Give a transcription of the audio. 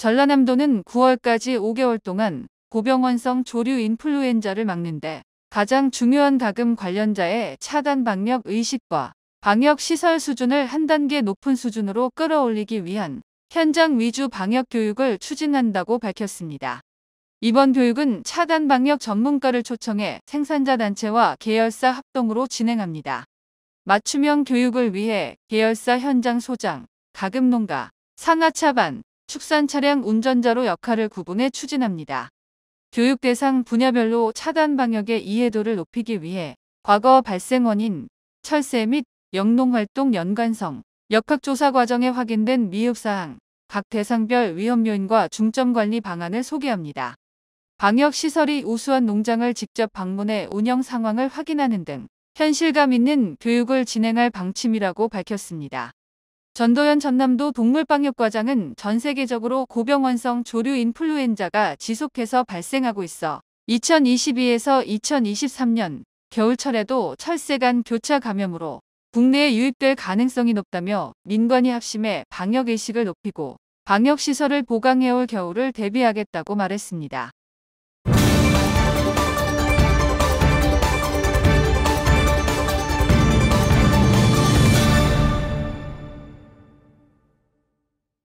전라남도는 9월까지 5개월 동안 고병원성 조류 인플루엔자를 막는데 가장 중요한 가금 관련자의 차단 방역 의식과 방역 시설 수준을 한 단계 높은 수준으로 끌어올리기 위한 현장 위주 방역 교육을 추진한다고 밝혔습니다. 이번 교육은 차단 방역 전문가를 초청해 생산자 단체와 계열사 합동으로 진행합니다. 맞춤형 교육을 위해 계열사 현장 소장, 가금농가, 상하 차반, 축산 차량 운전자로 역할을 구분해 추진합니다. 교육 대상 분야별로 차단 방역의 이해도를 높이기 위해 과거 발생 원인, 철새 및 영농활동 연관성, 역학조사 과정에 확인된 미흡사항, 각 대상별 위험 요인과 중점 관리 방안을 소개합니다. 방역시설이 우수한 농장을 직접 방문해 운영 상황을 확인하는 등 현실감 있는 교육을 진행할 방침이라고 밝혔습니다. 전도연 전남도 동물방역과장은 전 세계적으로 고병원성 조류 인플루엔자가 지속해서 발생하고 있어 2022에서 2023년 겨울철에도 철새간 교차 감염으로 국내에 유입될 가능성이 높다며 민관이 합심해 방역의식을 높이고 방역시설을 보강해올 겨울을 대비하겠다고 말했습니다.